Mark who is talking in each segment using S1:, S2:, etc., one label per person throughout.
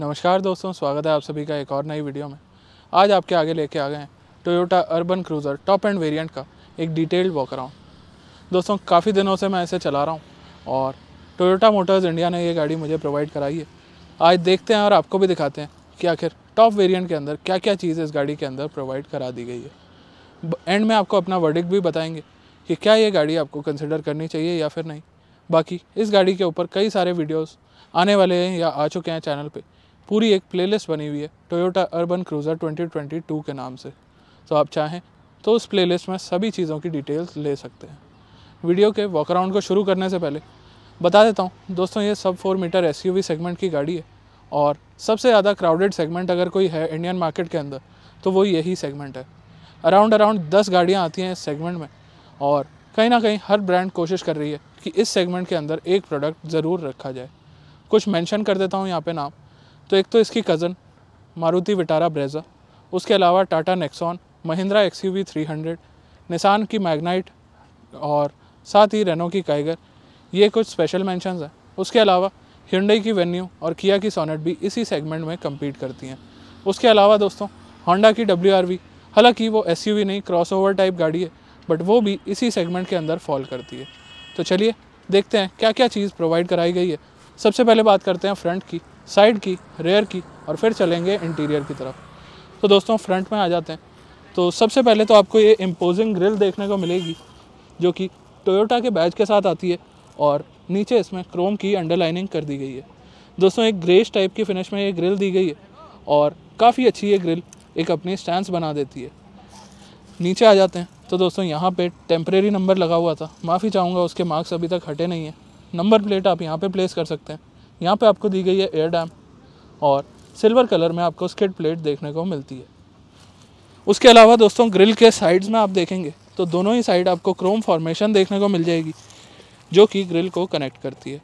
S1: नमस्कार दोस्तों स्वागत है आप सभी का एक और नई वीडियो में आज आपके आगे लेके आ गए हैं Toyota Urban Cruiser top end variant का एक डिटेल्ड वॉक अराउंड दोस्तों काफ़ी दिनों से मैं ऐसे चला रहा हूँ और टोयोटा मोटर्स इंडिया ने ये गाड़ी मुझे प्रोवाइड कराई है आज देखते हैं और आपको भी दिखाते हैं कि आखिर टॉप वेरियंट के अंदर क्या क्या चीज़ इस गाड़ी के अंदर प्रोवाइड करा दी गई है एंड में आपको अपना वर्डिक भी बताएंगे कि क्या ये गाड़ी आपको कंसिडर करनी चाहिए या फिर नहीं बाकी इस गाड़ी के ऊपर कई सारे वीडियोस आने वाले हैं या आ चुके हैं चैनल पे पूरी एक प्लेलिस्ट बनी हुई है टोयोटा अर्बन क्रूज़र 2022 के नाम से तो आप चाहें तो उस प्लेलिस्ट में सभी चीज़ों की डिटेल्स ले सकते हैं वीडियो के वॉकराउंड को शुरू करने से पहले बता देता हूँ दोस्तों ये सब फोर मीटर एस सेगमेंट की गाड़ी है और सबसे ज़्यादा क्राउडेड सेगमेंट अगर कोई है इंडियन मार्केट के अंदर तो वो यही सेगमेंट है अराउंड अराउंड दस गाड़ियाँ आती हैं इस सेगमेंट में और कहीं ना कहीं हर ब्रांड कोशिश कर रही है कि इस सेगमेंट के अंदर एक प्रोडक्ट ज़रूर रखा जाए कुछ मेंशन कर देता हूँ यहाँ पे नाम तो एक तो इसकी कज़न मारुति विटारा ब्रेजा उसके अलावा Tata Nexon Mahindra X U V three hundred Nissan की मैगनाइट और साथ ही रेनो की काइगर ये कुछ स्पेशल मैंशनस हैं उसके अलावा हिंडई की वेन्यू और किया की सोनेट भी इसी सेगमेंट में कम्पीट करती हैं उसके अलावा दोस्तों होंडा की डब्ल्यू आर वी हालाँकि वो एस यू वी नहीं क्रॉस ओवर टाइप गाड़ी है बट वो भी इसी सेगमेंट के अंदर फॉल करती है तो चलिए देखते हैं क्या क्या चीज़ प्रोवाइड कराई गई है सबसे पहले बात करते हैं फ्रंट की साइड की रेयर की और फिर चलेंगे इंटीरियर की तरफ तो दोस्तों फ्रंट में आ जाते हैं तो सबसे पहले तो आपको ये इम्पोजिंग ग्रिल देखने को मिलेगी जो कि टोयोटा के बैज के साथ आती है और नीचे इसमें क्रोम की अंडरलाइनिंग कर दी गई है दोस्तों एक ग्रेस टाइप की फिनिश में ये ग्रिल दी गई है और काफ़ी अच्छी ये ग्रिल एक अपनी स्टैंड बना देती है नीचे आ जाते हैं तो दोस्तों यहाँ पे टेम्प्रेरी नंबर लगा हुआ था माफ़ी चाहूँगा उसके मार्क्स अभी तक हटे नहीं हैं नंबर प्लेट आप यहाँ पे प्लेस कर सकते हैं यहाँ पे आपको दी गई है एयर डैम और सिल्वर कलर में आपको स्किड प्लेट देखने को मिलती है उसके अलावा दोस्तों ग्रिल के साइड्स में आप देखेंगे तो दोनों ही साइड आपको क्रोम फॉर्मेशन देखने को मिल जाएगी जो कि ग्रिल को कनेक्ट करती है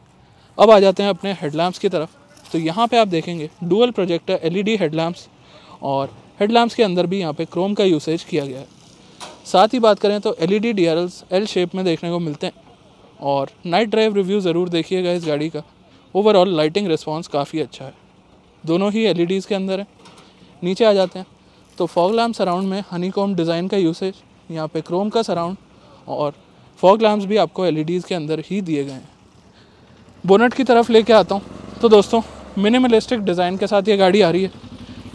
S1: अब आ जाते हैं अपने हेडलैम्प्स की तरफ तो यहाँ पे आप देखेंगे डुअल प्रोजेक्टर एलईडी हेडलैम्प्स और हेडलैम्प्स के अंदर भी यहाँ पे क्रोम का यूसेज किया गया है साथ ही बात करें तो L E D L shape में देखने को मिलते हैं और नाइट ड्राइव रिव्यू ज़रूर देखिएगा इस गाड़ी का ओवरऑल लाइटिंग रिस्पॉन्स काफ़ी अच्छा है दोनों ही एल e के अंदर है नीचे आ जाते हैं तो फॉग लैम्प सराउंड में हनी कॉम डिज़ाइन का यूसेज यहाँ पे क्रोम का सराउंड और फॉग लैम्प्स भी आपको एल e के अंदर ही दिए गए हैं बोनट की तरफ लेके आता हूँ तो दोस्तों मिनिमलिस्टिक डिज़ाइन के साथ ये गाड़ी आ रही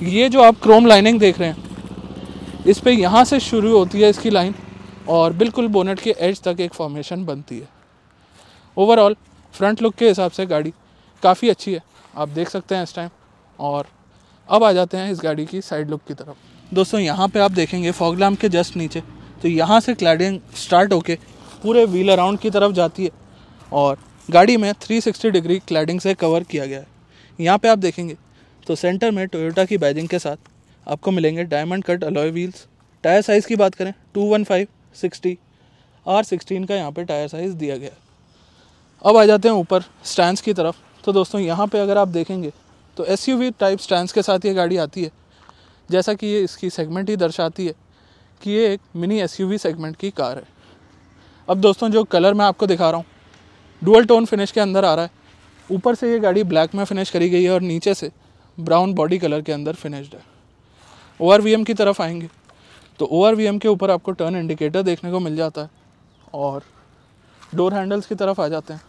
S1: है ये जो आप क्रोम लाइनिंग देख रहे हैं इस पर यहाँ से शुरू होती है इसकी लाइन और बिल्कुल बोनट के एज तक एक फॉर्मेशन बनती है ओवरऑल फ्रंट लुक के हिसाब से गाड़ी काफ़ी अच्छी है आप देख सकते हैं इस टाइम और अब आ जाते हैं इस गाड़ी की साइड लुक की तरफ दोस्तों यहाँ पे आप देखेंगे फॉगलैम के जस्ट नीचे तो यहाँ से क्लाइडिंग स्टार्ट होके पूरे व्हील अराउंड की तरफ जाती है और गाड़ी में 360 डिग्री क्लाइडिंग से कवर किया गया है यहाँ पे आप देखेंगे तो सेंटर में टोयोटा की बैजिंग के साथ आपको मिलेंगे diamond cut alloy wheels tyre size की बात करें two one five sixty R sixteen का यहाँ पर टायर साइज़ दिया गया है अब आ जाते हैं ऊपर स्टैंड की तरफ तो दोस्तों यहाँ पे अगर आप देखेंगे तो एस टाइप स्टैंड के साथ ये गाड़ी आती है जैसा कि ये इसकी सेगमेंट ही दर्शाती है कि ये एक मिनी एस सेगमेंट की कार है अब दोस्तों जो कलर मैं आपको दिखा रहा हूँ डुअल टोन फिनिश के अंदर आ रहा है ऊपर से ये गाड़ी ब्लैक में फिनिश करी गई है और नीचे से ब्राउन बॉडी कलर के अंदर फिनिश्ड है ओ की तरफ आएंगे तो ओ के ऊपर आपको टर्न इंडिकेटर देखने को मिल जाता है और डोर हैंडल्स की तरफ आ जाते हैं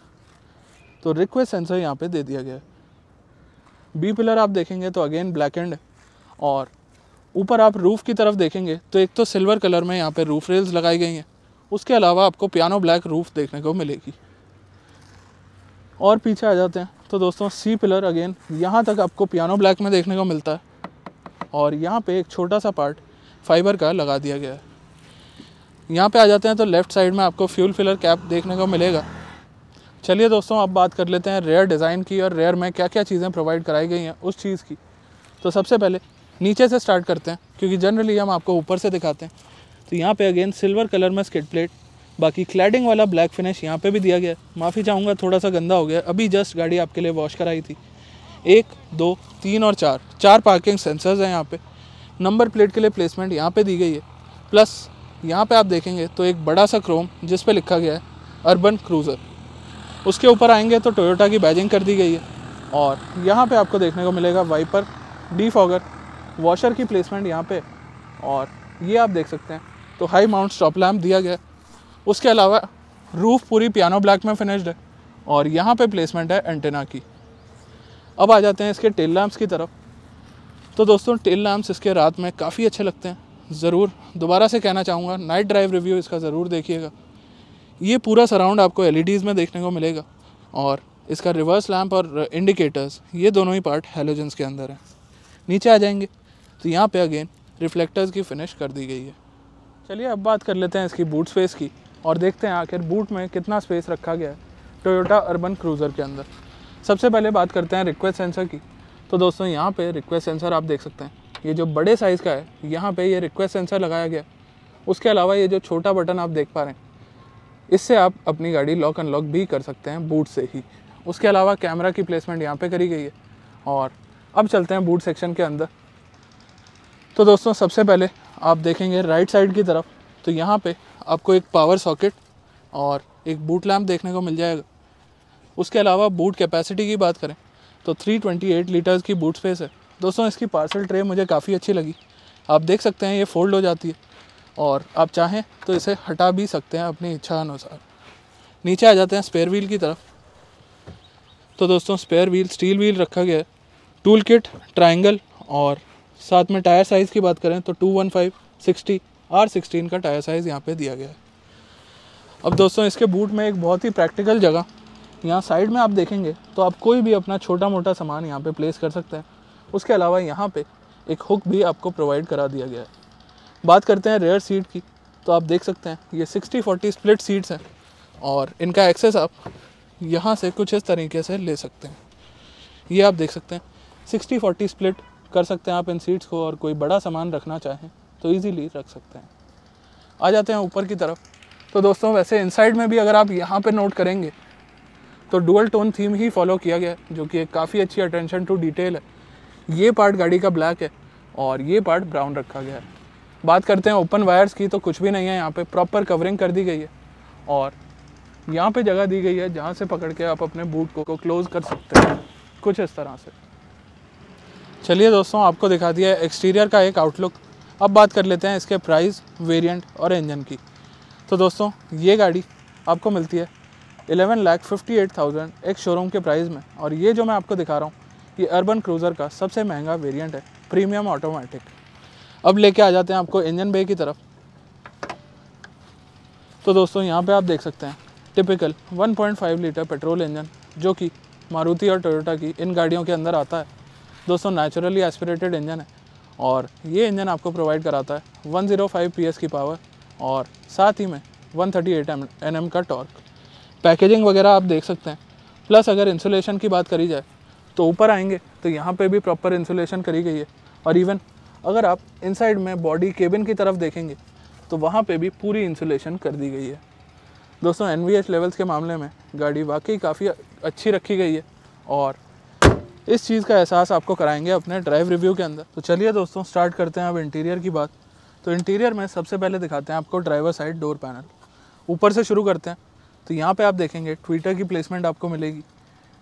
S1: तो रिक्वेस्ट सेंसर यहाँ पे दे दिया गया है बी पिलर आप देखेंगे तो अगेन ब्लैक एंड और ऊपर आप रूफ़ की तरफ देखेंगे तो एक तो सिल्वर कलर में यहाँ पे रूफ रेल्स लगाई गई हैं उसके अलावा आपको पियानो ब्लैक रूफ देखने को मिलेगी और पीछे आ जाते हैं तो दोस्तों सी पिलर अगेन यहाँ तक आपको पियानो ब्लैक में देखने को मिलता है और यहाँ पे एक छोटा सा पार्ट फाइबर का लगा दिया गया है यहाँ पे आ जाते हैं तो लेफ़्ट साइड में आपको फ्यूल फिलर कैप देखने को मिलेगा चलिए दोस्तों अब बात कर लेते हैं रेयर डिज़ाइन की और रेयर में क्या क्या चीज़ें प्रोवाइड कराई गई हैं उस चीज़ की तो सबसे पहले नीचे से स्टार्ट करते हैं क्योंकि जनरली हम आपको ऊपर से दिखाते हैं तो यहाँ पे अगेन सिल्वर कलर में स्किट प्लेट बाकी क्लैडिंग वाला ब्लैक फिनिश यहाँ पे भी दिया गया माफ़ी चाहूँगा थोड़ा सा गंदा हो गया अभी जस्ट गाड़ी आपके लिए वॉश कराई थी एक दो तीन और चार चार पार्किंग सेंसर्स हैं यहाँ पे नंबर प्लेट के लिए प्लेसमेंट यहाँ पे दी गई है प्लस यहाँ पे आप देखेंगे तो एक बड़ा सा क्रोम जिस पर लिखा गया है अर्बन क्रूज़र उसके ऊपर आएंगे तो टोयोटा की बैजिंग कर दी गई है और यहाँ पे आपको देखने को मिलेगा वाइपर डी फॉगर वॉशर की प्लेसमेंट यहाँ पे और ये आप देख सकते हैं तो हाई माउंट स्टॉप लैम्प दिया गया उसके अलावा रूफ़ पूरी पियानो ब्लैक में फिनिश्ड है और यहाँ पे प्लेसमेंट है एंटेना की अब आ जाते हैं इसके टेल लैम्प्स की तरफ तो दोस्तों टेल लैम्प्स इसके रात में काफ़ी अच्छे लगते हैं ज़रूर दोबारा से कहना चाहूँगा नाइट ड्राइव रिव्यू इसका ज़रूर देखिएगा ये पूरा सराउंड आपको एल e में देखने को मिलेगा और इसका रिवर्स लैम्प और इंडिकेटर्स uh, ये दोनों ही पार्ट हेलोजेंस के अंदर है नीचे आ जाएंगे तो यहाँ पे अगेन रिफ्लेक्टर्स की फिनिश कर दी गई है चलिए अब बात कर लेते हैं इसकी बूट स्पेस की और देखते हैं आखिर बूट में कितना स्पेस रखा गया है टोयोटा अर्बन क्रूज़र के अंदर सबसे पहले बात करते हैं रिक्वेस्ट सेंसर की तो दोस्तों यहाँ पर रिक्वेस्ट सेंसर आप देख सकते हैं ये जो बड़े साइज़ का है यहाँ पर ये रिक्वेस्ट सेंसर लगाया गया उसके अलावा ये जो छोटा बटन आप देख पा रहे हैं इससे आप अपनी गाड़ी लॉक अनलॉक भी कर सकते हैं बूट से ही उसके अलावा कैमरा की प्लेसमेंट यहाँ पे करी गई है और अब चलते हैं बूट सेक्शन के अंदर तो दोस्तों सबसे पहले आप देखेंगे राइट साइड की तरफ तो यहाँ पे आपको एक पावर सॉकेट और एक बूट लैम्प देखने को मिल जाएगा उसके अलावा बूट कैपेसिटी की बात करें तो 328 लीटर्स की बूट स्पेस है दोस्तों इसकी पार्सल ट्रे मुझे काफ़ी अच्छी लगी आप देख सकते हैं ये फोल्ड हो जाती है और आप चाहें तो इसे हटा भी सकते हैं अपनी इच्छा अनुसार नीचे आ जाते हैं स्पेयर व्हील की तरफ तो दोस्तों स्पेयर व्हील स्टील व्हील रखा गया है टूल किट ट्राइंगल और साथ में टायर साइज़ की बात करें तो two one five sixty R sixteen का टायर साइज़ यहाँ पे दिया गया है अब दोस्तों इसके बूट में एक बहुत ही प्रैक्टिकल जगह यहाँ साइड में आप देखेंगे तो आप कोई भी अपना छोटा मोटा सामान यहाँ पे प्लेस कर सकते हैं उसके अलावा यहाँ पे एक हुक भी आपको प्रोवाइड करा दिया गया है बात करते हैं रेयर सीट की तो आप देख सकते हैं ये सिक्सटी फोर्टी स्प्लिट सीट्स हैं और इनका एक्सेस आप यहाँ से कुछ इस तरीके से ले सकते हैं ये आप देख सकते हैं सिक्सटी फोर्टी स्प्लिट कर सकते हैं आप इन सीट्स को और कोई बड़ा सामान रखना चाहें तो ईजीली रख सकते हैं आ जाते हैं ऊपर की तरफ तो दोस्तों वैसे इनसाइड में भी अगर आप यहाँ पर नोट करेंगे तो डुअल टोन थीम ही फॉलो किया गया जो कि एक काफ़ी अच्छी अटेंशन टू डिटेल है ये पार्ट गाड़ी का ब्लैक है और ये पार्ट ब्राउन रखा गया है बात करते हैं ओपन वायर्स की तो कुछ भी नहीं है यहाँ पे प्रॉपर कवरिंग कर दी गई है और यहाँ पे जगह दी गई है जहाँ से पकड़ के आप अपने बूट को, क्लोज़ कर सकते हैं कुछ इस तरह से चलिए दोस्तों आपको दिखा दिया एक्सटीरियर का एक आउटलुक अब बात कर लेते हैं इसके प्राइस वेरियंट और इंजन की तो दोस्तों ये गाड़ी आपको मिलती है eleven lakh fifty eight thousand एक शोरूम के प्राइस में और ये जो मैं आपको दिखा रहा हूँ ये अर्बन क्रूज़र का सबसे महंगा वेरिएंट है प्रीमियम ऑटोमेटिक अब लेके आ जाते हैं आपको इंजन बे की तरफ तो दोस्तों यहाँ पे आप देख सकते हैं टिपिकल 1.5 लीटर पेट्रोल इंजन जो कि मारुति और टोयोटा की इन गाड़ियों के अंदर आता है दोस्तों नेचुरली एस्पिरेटेड इंजन है और ये इंजन आपको प्रोवाइड कराता है 105 पीएस की पावर और साथ ही में 138 एनएम का टॉर्क पैकेजिंग वगैरह आप देख सकते हैं प्लस अगर इंसुलेशन की बात करी जाए तो ऊपर आएंगे तो यहाँ पे भी प्रॉपर इंसुलेशन करी गई है और इवन अगर आप इनसाइड में बॉडी केबिन की तरफ देखेंगे तो वहाँ पे भी पूरी इंसुलेशन कर दी गई है दोस्तों एन लेवल्स के मामले में गाड़ी वाकई काफ़ी अच्छी रखी गई है और इस चीज़ का एहसास आपको कराएंगे अपने ड्राइव रिव्यू के अंदर तो चलिए दोस्तों स्टार्ट करते हैं अब इंटीरियर की बात तो इंटीरियर में सबसे पहले दिखाते हैं आपको ड्राइवर साइड डोर पैनल ऊपर से शुरू करते हैं तो यहाँ पे आप देखेंगे ट्विटर की प्लेसमेंट आपको मिलेगी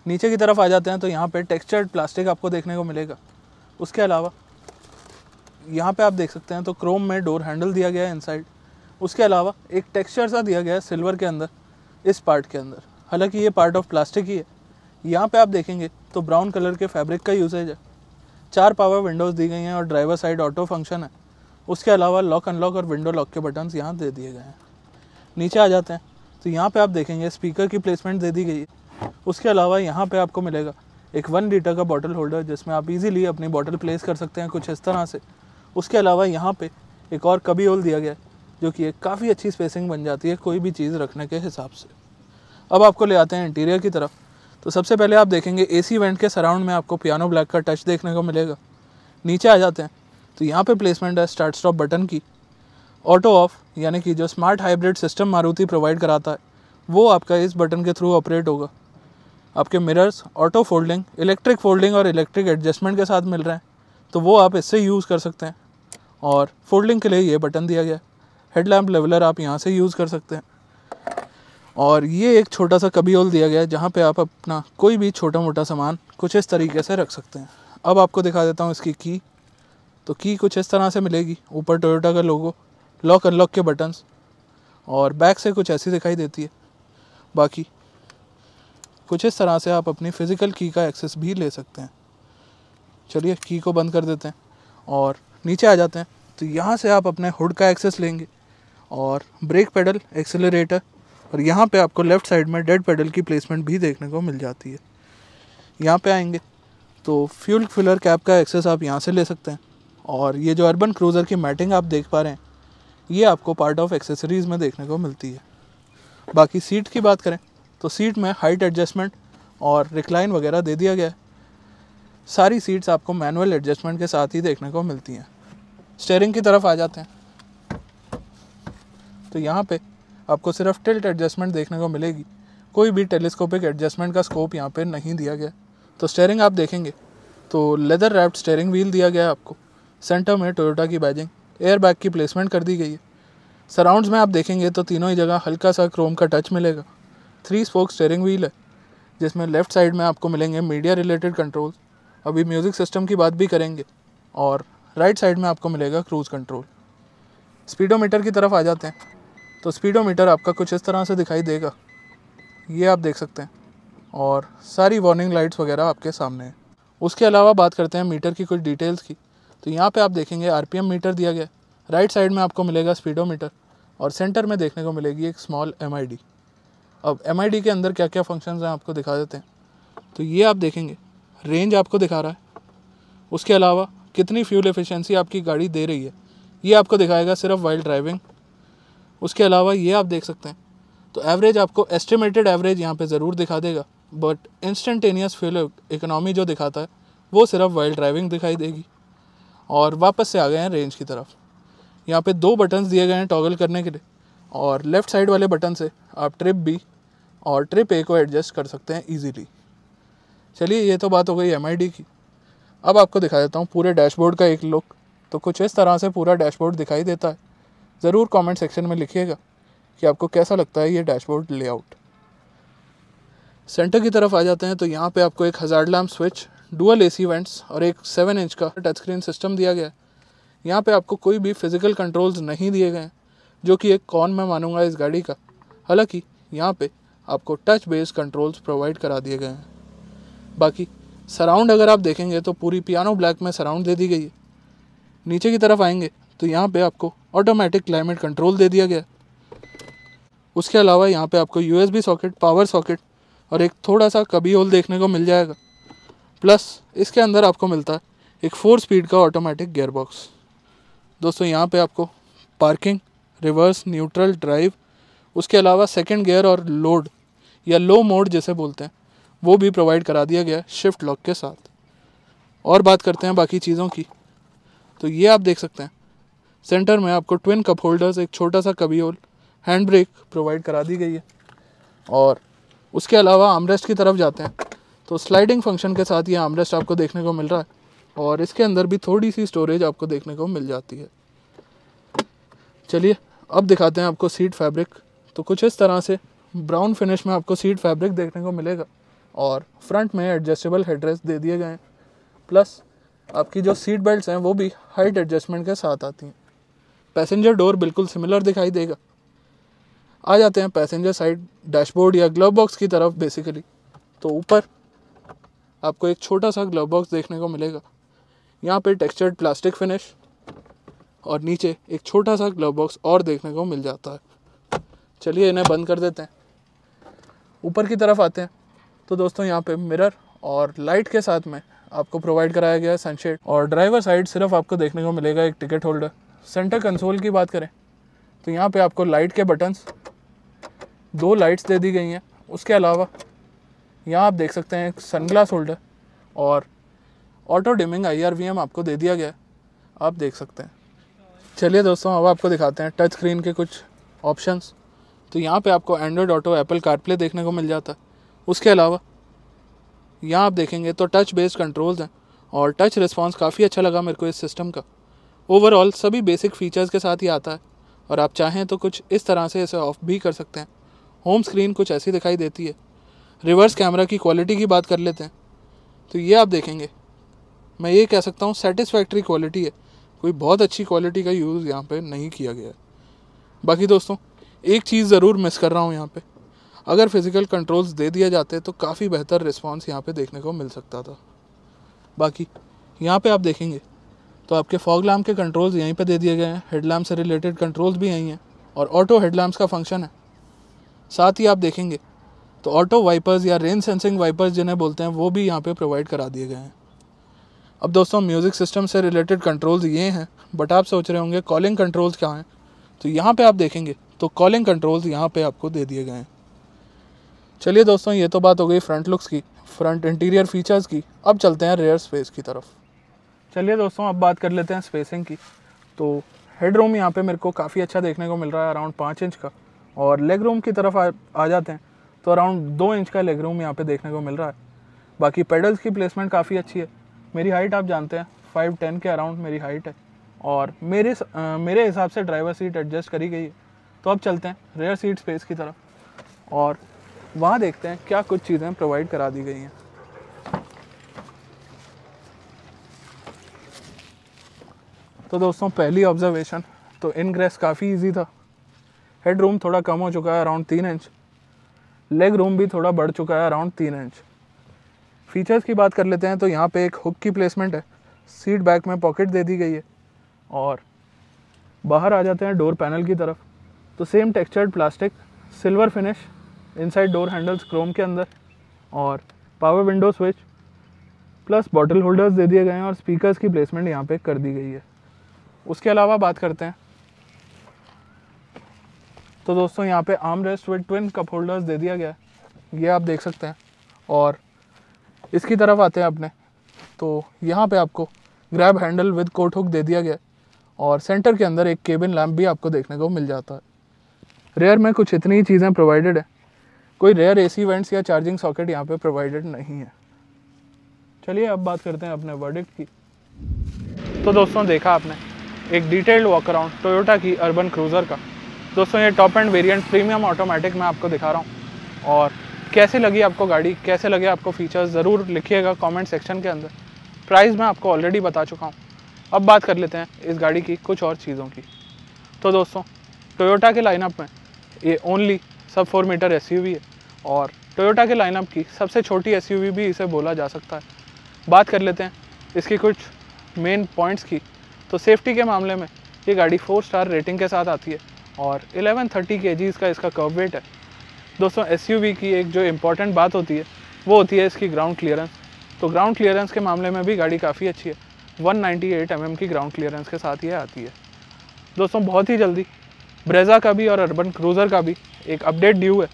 S1: नीचे की तरफ आ जाते हैं तो यहाँ पे टेक्सचर्ड प्लास्टिक आपको देखने को मिलेगा उसके अलावा यहाँ पे आप देख सकते हैं तो क्रोम में डोर हैंडल दिया गया है इनसाइड उसके अलावा एक टेक्सचर सा दिया गया है सिल्वर के अंदर इस पार्ट के अंदर हालांकि ये पार्ट ऑफ प्लास्टिक ही है यहाँ पे आप देखेंगे तो ब्राउन कलर के फैब्रिक का यूसेज है चार पावर विंडोज़ दी गई हैं और ड्राइवर साइड ऑटो फंक्शन है उसके अलावा लॉक अनलॉक और विंडो लॉक के बटन्स यहाँ दे दिए गए हैं नीचे आ जाते हैं तो यहाँ पर आप देखेंगे स्पीकर की प्लेसमेंट दे दी गई है उसके अलावा यहाँ पर आपको मिलेगा एक वन लीटर का बॉटल होल्डर जिसमें आप इजीली अपनी बॉटल प्लेस कर सकते हैं कुछ इस तरह से उसके अलावा यहाँ पे एक और कभी होल दिया गया है जो कि एक काफ़ी अच्छी स्पेसिंग बन जाती है कोई भी चीज़ रखने के हिसाब से अब आपको ले आते हैं इंटीरियर की तरफ तो सबसे पहले आप देखेंगे सी वेंट के सराउंड में आपको पियानो ब्लैक का टच देखने को मिलेगा नीचे आ जाते हैं तो यहाँ पे प्लेसमेंट है स्टार्ट स्टॉप बटन की ऑटो ऑफ यानी कि जो smart hybrid system Maruti provide कराता है वो आपका इस बटन के थ्रू ऑपरेट होगा आपके mirrors auto folding electric folding और इलेक्ट्रिक एडजस्टमेंट के साथ मिल रहे हैं तो वो आप इससे यूज़ कर सकते हैं और फोल्डिंग के लिए ये बटन दिया गया हेडलैम्प लेवलर आप यहाँ से यूज़ कर सकते हैं और ये एक छोटा सा कबी होल दिया गया है जहाँ पे आप अपना कोई भी छोटा मोटा सामान कुछ इस तरीके से रख सकते हैं अब आपको दिखा देता हूँ इसकी की तो की कुछ इस तरह से मिलेगी ऊपर टोयोटा का लोगो लॉक अनलॉक के बटन्स और बैक से कुछ ऐसी दिखाई देती है बाकी कुछ इस तरह से आप अपनी फ़िज़िकल की का एक्सेस भी ले सकते हैं चलिए की को बंद कर देते हैं और नीचे आ जाते हैं तो यहाँ से आप अपने हुड का एक्सेस लेंगे और ब्रेक पेडल एक्सेलरेटर और यहाँ पे आपको लेफ़्ट साइड में डेड पेडल की प्लेसमेंट भी देखने को मिल जाती है यहाँ पे आएंगे तो फ्यूल फिलर कैप का एक्सेस आप यहाँ से ले सकते हैं और ये जो अर्बन क्रूज़र की मैटिंग आप देख पा रहे हैं ये आपको पार्ट ऑफ एक्सेसरीज़ में देखने को मिलती है बाकी सीट की बात करें तो सीट में हाइट एडजस्टमेंट और रिक्लाइन वगैरह दे दिया गया है सारी सीट्स आपको मैनुअल एडजस्टमेंट के साथ ही देखने को मिलती हैं स्टेयरिंग की तरफ आ जाते हैं तो यहाँ पे आपको सिर्फ टिल्ट एडजस्टमेंट देखने को मिलेगी कोई भी टेलीस्कोपिक एडजस्टमेंट का स्कोप यहाँ पे नहीं दिया गया तो स्टेयरिंग आप देखेंगे तो लेदर रैप्ड स्टेयरिंग व्हील दिया गया है आपको सेंटर में टोयोटा की बैजिंग एयर बैग की प्लेसमेंट कर दी गई है सराउंड्स में आप देखेंगे तो तीनों ही जगह हल्का सा क्रोम का टच मिलेगा थ्री स्पोक स्टेयरिंग व्हील है जिसमें लेफ्ट साइड में आपको मिलेंगे मीडिया रिलेटेड कंट्रोल्स अभी म्यूज़िक सिस्टम की बात भी करेंगे और राइट साइड में आपको मिलेगा क्रूज़ कंट्रोल स्पीडोमीटर की तरफ आ जाते हैं तो स्पीडोमीटर आपका कुछ इस तरह से दिखाई देगा ये आप देख सकते हैं और सारी वार्निंग लाइट्स वगैरह आपके सामने हैं उसके अलावा बात करते हैं मीटर की कुछ डिटेल्स की तो यहाँ पे आप देखेंगे आरपीएम मीटर दिया गया राइट साइड में आपको मिलेगा स्पीडोमीटर और सेंटर में देखने को मिलेगी एक स्मॉल एम अब एम के अंदर क्या क्या फंक्शन हैं आपको दिखा देते हैं तो ये आप देखेंगे रेंज आपको दिखा रहा है उसके अलावा कितनी फ्यूल एफिशिएंसी आपकी गाड़ी दे रही है ये आपको दिखाएगा सिर्फ वाइल्ड ड्राइविंग उसके अलावा ये आप देख सकते हैं तो एवरेज आपको एस्टिमेटेड एवरेज यहाँ पे ज़रूर दिखा देगा बट इंस्टेंटेनियस फ्यूल इकोनॉमी जो दिखाता है वो सिर्फ वाइल्ड ड्राइविंग दिखाई देगी और वापस से आ गए हैं रेंज की तरफ यहाँ पे दो बटन्स दिए गए हैं टॉगल करने के लिए और लेफ़्ट साइड वाले बटन से आप ट्रिप बी और ट्रिप ए को एडजस्ट कर सकते हैं ईजीली चलिए ये तो बात हो गई एम की अब आपको दिखा देता हूँ पूरे डैशबोर्ड का एक लुक तो कुछ इस तरह से पूरा डैशबोर्ड दिखाई देता है ज़रूर कमेंट सेक्शन में लिखिएगा कि आपको कैसा लगता है ये डैशबोर्ड लेआउट सेंटर की तरफ आ जाते हैं तो यहाँ पे आपको एक हज़ार lamp switch dual AC vents और एक सेवन इंच का टच स्क्रीन सिस्टम दिया गया है यहाँ पर आपको कोई भी फिज़िकल कंट्रोल्स नहीं दिए गए हैं जो कि एक कौन मैं मानूंगा इस गाड़ी का हालांकि यहाँ पे आपको टच बेस्ड कंट्रोल्स प्रोवाइड करा दिए गए हैं बाकी सराउंड अगर आप देखेंगे तो पूरी पियानो ब्लैक में सराउंड दे दी गई है नीचे की तरफ आएंगे तो यहाँ पे आपको ऑटोमेटिक क्लाइमेट कंट्रोल दे दिया गया उसके अलावा यहाँ पे आपको यूएसबी सॉकेट पावर सॉकेट और एक थोड़ा सा कभी होल देखने को मिल जाएगा प्लस इसके अंदर आपको मिलता है एक फोर स्पीड का ऑटोमेटिक गेयर बॉक्स दोस्तों यहाँ पर आपको पार्किंग रिवर्स न्यूट्रल ड्राइव उसके अलावा सेकेंड गेयर और लोड या लो मोड जैसे बोलते हैं वो भी प्रोवाइड करा दिया गया शिफ्ट लॉक के साथ और बात करते हैं बाकी चीज़ों की तो ये आप देख सकते हैं सेंटर में आपको ट्विन कप होल्डर्स एक छोटा सा कबी होल हैंड ब्रेक प्रोवाइड करा दी गई है और उसके अलावा आमरेस्ट की तरफ जाते हैं तो स्लाइडिंग फंक्शन के साथ ये आमरेस्ट आपको देखने को मिल रहा है और इसके अंदर भी थोड़ी सी स्टोरेज आपको देखने को मिल जाती है चलिए अब दिखाते हैं आपको सीट फैब्रिक तो कुछ इस तरह से ब्राउन फिनिश में आपको सीट फैब्रिक देखने को मिलेगा और फ्रंट में एडजस्टेबल हेडरेस्ट दे दिए गए हैं प्लस आपकी जो सीट बेल्ट हैं वो भी हाइट एडजस्टमेंट के साथ आती हैं पैसेंजर डोर बिल्कुल सिमिलर दिखाई देगा आ जाते हैं पैसेंजर साइड डैशबोर्ड या ग्लव बॉक्स की तरफ बेसिकली तो ऊपर आपको एक छोटा सा ग्लव बॉक्स देखने को मिलेगा यहाँ पे टेक्सचर्ड प्लास्टिक फिनिश और नीचे एक छोटा सा ग्लव बॉक्स और देखने को मिल जाता है चलिए इन्हें बंद कर देते हैं ऊपर की तरफ आते हैं तो दोस्तों यहाँ पे मिरर और लाइट के साथ में आपको प्रोवाइड कराया गया सनशेड और ड्राइवर साइड सिर्फ आपको देखने को मिलेगा एक टिकट होल्डर सेंटर कंसोल की बात करें तो यहाँ पे आपको लाइट के बटन्स दो लाइट्स दे दी गई हैं उसके अलावा यहाँ आप देख सकते हैं सनग्लास होल्डर और ऑटो डिमिंग आई आपको दे दिया गया आप देख सकते हैं चलिए दोस्तों अब आपको दिखाते हैं टच स्क्रीन के कुछ ऑप्शंस तो यहाँ पे आपको एंड्रॉयड ऑटो एप्पल कारप्ले देखने को मिल जाता है उसके अलावा यहाँ आप देखेंगे तो टच बेस्ड कंट्रोल्स हैं और टच रिस्पॉन्स काफ़ी अच्छा लगा मेरे को इस सिस्टम का ओवरऑल सभी बेसिक फ़ीचर्स के साथ ही आता है और आप चाहें तो कुछ इस तरह से इसे ऑफ भी कर सकते हैं होम स्क्रीन कुछ ऐसी दिखाई देती है रिवर्स कैमरा की क्वालिटी की बात कर लेते हैं तो ये आप देखेंगे मैं ये कह सकता हूँ सेटिस्फैक्ट्री क्वालिटी है कोई बहुत अच्छी क्वालिटी का यूज़ यहाँ पर नहीं किया गया है बाकी दोस्तों एक चीज़ ज़रूर मिस कर रहा हूँ यहाँ पर अगर फिज़िकल कंट्रोल्स दे दिए जाते तो काफ़ी बेहतर रिस्पॉन्स यहाँ पर देखने को मिल सकता था बाकी यहाँ पर आप देखेंगे तो आपके फॉग लैम्प के कंट्रोल्स यहीं पर दे दिए गए हैं हेडलैम्प से रिलेटेड कंट्रोल्स भी यहीं हैं और ऑटो हेडलैम्प्स का फंक्शन है साथ ही आप देखेंगे तो ऑटो वाइपर्स या रेन सेंसिंग वाइपर्स जिन्हें बोलते हैं वो भी यहाँ पे प्रोवाइड करा दिए गए हैं अब दोस्तों म्यूज़िक सिस्टम से रिलेटेड कंट्रोल्स ये हैं बट आप सोच रहे होंगे कॉलिंग कंट्रोल्स क्या हैं तो यहाँ पर आप देखेंगे तो कॉलिंग कंट्रोल्स यहाँ पर आपको दे दिए गए हैं चलिए दोस्तों ये तो बात हो गई फ्रंट लुक्स की फ्रंट इंटीरियर फीचर्स की अब चलते हैं रेयर स्पेस की तरफ चलिए दोस्तों अब बात कर लेते हैं स्पेसिंग की तो हेड रूम यहाँ पे मेरे को काफ़ी अच्छा देखने को मिल रहा है अराउंड पाँच इंच का और लेग रूम की तरफ आ, आ जाते हैं तो अराउंड दो इंच का लेग रूम यहाँ पे देखने को मिल रहा है बाकी पेडल्स की प्लेसमेंट काफ़ी अच्छी है मेरी हाइट आप जानते हैं फाइव टेन के अराउंड मेरी हाइट है और मेरे आ, मेरे हिसाब से ड्राइवर सीट एडजस्ट करी गई है तो अब चलते हैं रेयर सीट स्पेस की तरफ और वहाँ देखते हैं क्या कुछ चीज़ें प्रोवाइड करा दी गई हैं तो दोस्तों पहली ऑब्जर्वेशन तो इनग्रेस काफ़ी इजी था हेड रूम थोड़ा कम हो चुका है अराउंड तीन इंच लेग रूम भी थोड़ा बढ़ चुका है अराउंड तीन इंच फीचर्स की बात कर लेते हैं तो यहाँ पे एक हुक की प्लेसमेंट है सीट बैक में पॉकेट दे दी गई है और बाहर आ जाते हैं डोर पैनल की तरफ तो same textured plastic silver finish inside door handles chrome के अंदर और power window switch plus bottle holders दे दिए गए हैं और स्पीकर्स की प्लेसमेंट यहाँ पे कर दी गई है उसके अलावा बात करते हैं तो दोस्तों यहाँ पे armrest with twin cup holders दे दिया गया है ये आप देख सकते हैं और इसकी तरफ आते हैं अपने तो यहाँ पे आपको grab handle with coat hook दे दिया गया है और सेंटर के अंदर एक केबिन लैम्प भी आपको देखने को मिल जाता है रेयर में कुछ इतनी ही चीज़ें प्रोवाइडेड हैं कोई रेयर एसी वेंट्स या चार्जिंग सॉकेट यहाँ पे प्रोवाइडेड नहीं है चलिए अब बात करते हैं अपने वर्डिक्ट की तो दोस्तों देखा आपने एक डिटेल्ड वॉक अराउंड टोयोटा की अर्बन क्रूज़र का दोस्तों ये top end variant premium automatic मैं आपको दिखा रहा हूँ और कैसे लगी आपको गाड़ी कैसे लगे आपको फीचर्स ज़रूर लिखिएगा कमेंट सेक्शन के अंदर प्राइस मैं आपको ऑलरेडी बता चुका हूँ अब बात कर लेते हैं इस गाड़ी की कुछ और चीज़ों की तो दोस्तों टोयोटा के लाइनअप में ये ओनली सब फोर मीटर एस है और टोयोटा के लाइनअप की सबसे छोटी एस भी इसे बोला जा सकता है बात कर लेते हैं इसकी कुछ मेन पॉइंट्स की तो सेफ्टी के मामले में ये गाड़ी फोर स्टार रेटिंग के साथ आती है और 1130 थर्टी के जी इसका कर्व वेट है दोस्तों एस की एक जो इम्पॉर्टेंट बात होती है वो होती है इसकी ग्राउंड क्लियरेंस तो ग्राउंड क्लियरेंस के मामले में भी गाड़ी काफ़ी अच्छी है 198 नाइन्टी mm की ग्राउंड क्लियरेंस के साथ ये आती है दोस्तों बहुत ही जल्दी ब्रेजा का भी और अर्बन क्रूज़र का भी एक अपडेट ड्यू है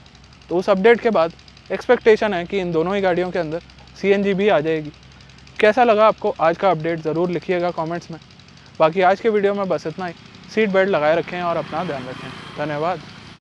S1: तो उस अपडेट के बाद एक्सपेक्टेशन है कि इन दोनों ही गाड़ियों के अंदर सी भी आ जाएगी कैसा लगा आपको आज का अपडेट ज़रूर लिखिएगा कमेंट्स में बाकी आज के वीडियो में बस इतना ही सीट बेल्ट लगाए रखें और अपना ध्यान रखें धन्यवाद